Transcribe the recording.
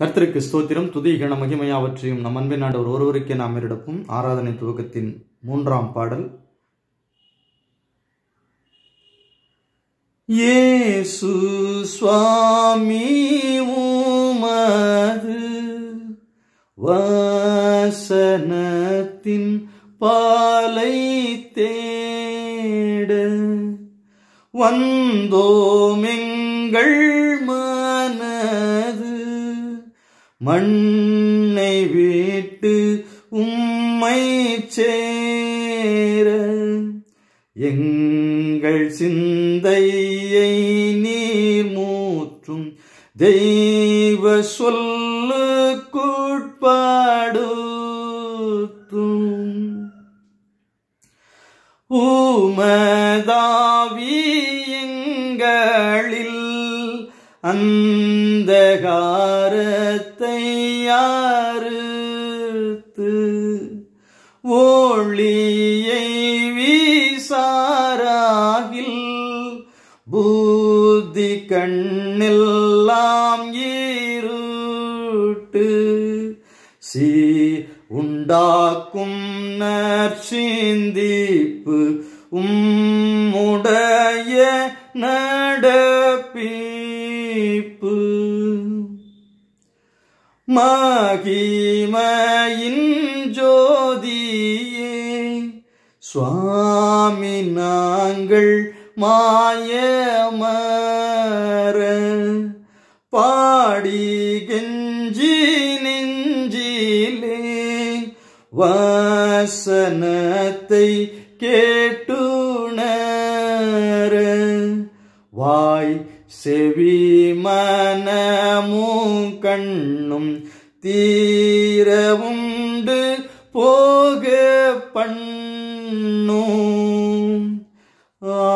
கர்த்தருக்கு ஸ்தோத்திரம் துதி கண மகிமையாவற்றையும் நம் அன்பின் நாடவர் ஒருவருக்கே நாம் இருடப்பும் ஆராதனை துவக்கத்தின் மூன்றாம் பாடல் ஏசு சுவாமி உமது வாசனத்தின் பாலை தேட வந்தோமெங்கள் மா மண்ணை விட்டு உம்மை சேர எங்கள் சிந்தையை நீர் மூற்றும் தெய்வ சொல்லுக்குட்பாடுத்தும் ஊமதாவி எங்களில் காரத்தை அறுத்து ஓழியை வீசாராகில் பூதி கண்ணெல்லாம் ஈருட்டு சீ உண்டாக்கும் நற்சிந்திப்பு உம்முடைய நடப்பீப்பு மகிமையின் ஜோதியே சுவாமி நாங்கள் மாயமர பாடி கெஞ்சி நெஞ்சிலே வாசனத்தை கேட்டுணர வாய் செவி மனமும் கண்ணும் தீரவுண்டு போக பண்ணும் ஆ